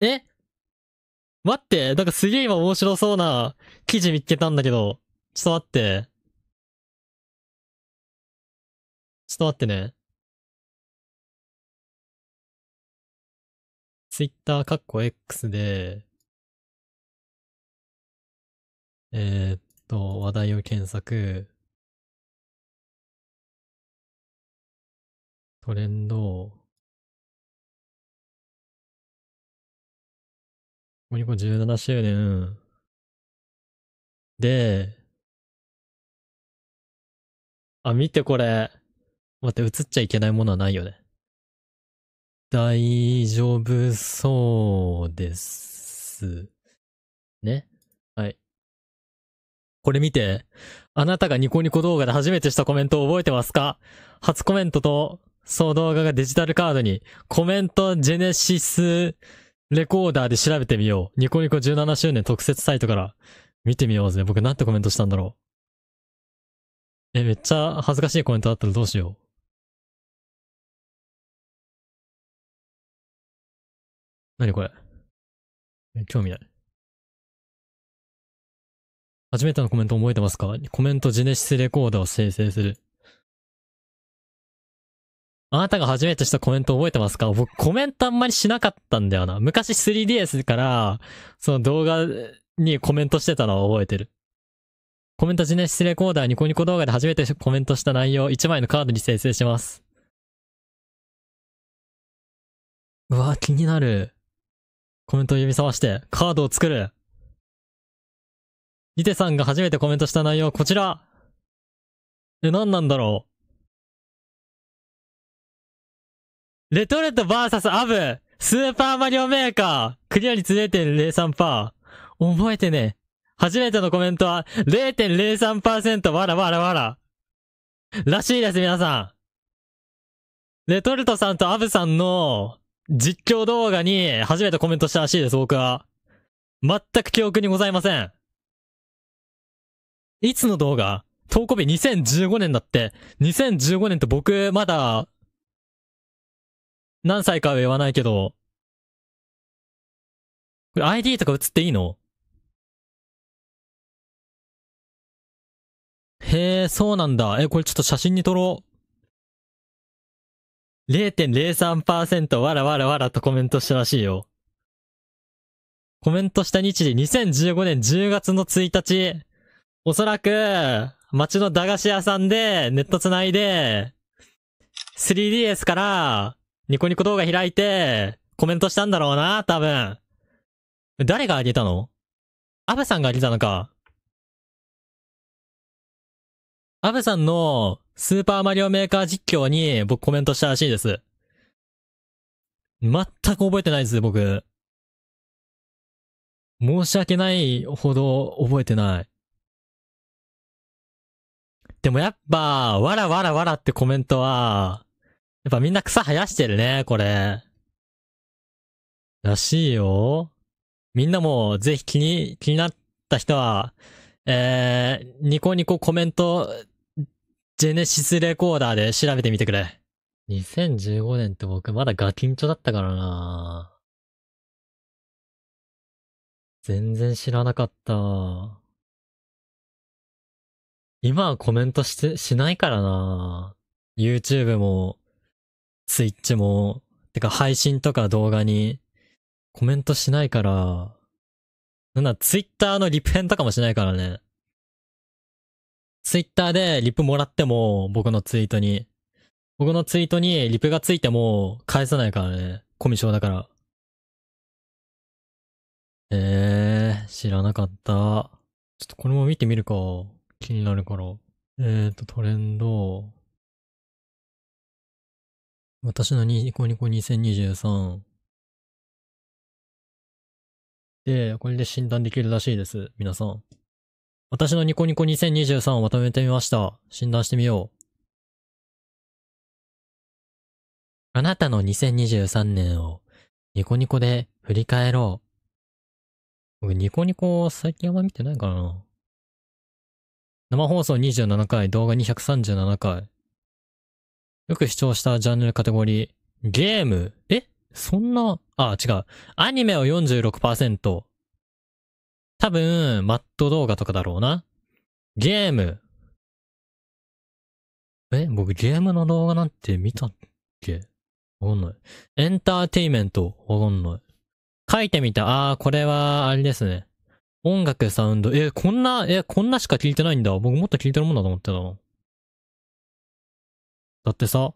え待って、なんかすげえ今面白そうな記事見つけたんだけど。ちょっと待って。ちょっと待ってね。ツイッターかっこ X で、えー、っと、話題を検索。トレンド、ニコ17周年で、あ、見てこれ。待って、映っちゃいけないものはないよね。大丈夫そうです。ね。はい。これ見て。あなたがニコニコ動画で初めてしたコメントを覚えてますか初コメントと、その動画がデジタルカードに、コメントジェネシスレコーダーで調べてみよう。ニコニコ17周年特設サイトから見てみようぜ。僕なんてコメントしたんだろう。え、めっちゃ恥ずかしいコメントだったらどうしよう。何これえ、興味ない。初めてのコメント覚えてますかコメントジネシスレコーダーを生成する。あなたが初めてしたコメント覚えてますか僕コメントあんまりしなかったんだよな。昔 3DS から、その動画にコメントしてたのは覚えてる。コメントジネシスレコーダーニコニコ動画で初めてコメントした内容1枚のカードに生成します。うわ気になる。コメントを指さしてカードを作る。リテさんが初めてコメントした内容はこちら。え、何なんだろうレトルト VS アブ、スーパーマリオメーカー、クリア率0.03%。覚えてね。初めてのコメントは0.03%、わらわらわら。らしいです、皆さん。レトルトさんとアブさんの実況動画に初めてコメントしたらしいです、僕は。全く記憶にございません。いつの動画投稿日2015年だって。2015年って僕まだ何歳かは言わないけど、これ ID とか映っていいのへえ、そうなんだ。え、これちょっと写真に撮ろう。0.03%わらわらわらとコメントしたらしいよ。コメントした日時、2015年10月の1日、おそらく、街の駄菓子屋さんで、ネット繋いで、3DS から、ニコニコ動画開いて、コメントしたんだろうな、多分。誰が上げたのアブさんが上げたのか。アブさんのスーパーマリオメーカー実況に僕コメントしたらしいです。全く覚えてないです、僕。申し訳ないほど覚えてない。でもやっぱ、わらわらわらってコメントは、やっぱみんな草生やしてるね、これ。らしいよ。みんなもぜひ気に、気になった人は、えー、ニコニココメント、ジェネシスレコーダーで調べてみてくれ。2015年って僕まだガキンチョだったからな全然知らなかった。今はコメントして、しないからな YouTube もツイッチも、てか配信とか動画にコメントしないから、なんだ、ツイッターのリプ編とかもしないからね。ツイッターでリプもらっても、僕のツイートに。僕のツイートにリプがついても返さないからね。コミュ障だから。えー、知らなかった。ちょっとこれも見てみるか。気になるから。えーと、トレンド。私のニコニコ2023。で、これで診断できるらしいです。皆さん。私のニコニコ2023をまとめてみました。診断してみよう。あなたの2023年をニコニコで振り返ろう。僕ニコニコ最近あんま見てないからな。生放送27回、動画237回。よく視聴したジャンルカテゴリー、ゲーム、えそんな、あ、違う。アニメを46%。多分、マット動画とかだろうな。ゲーム。え僕ゲームの動画なんて見たっけわかんない。エンターテイメント。わかんない。書いてみた。あー、これは、あれですね。音楽、サウンド。え、こんな、え、こんなしか聞いてないんだ。僕もっと聞いてるもんだと思ってたの。だってさ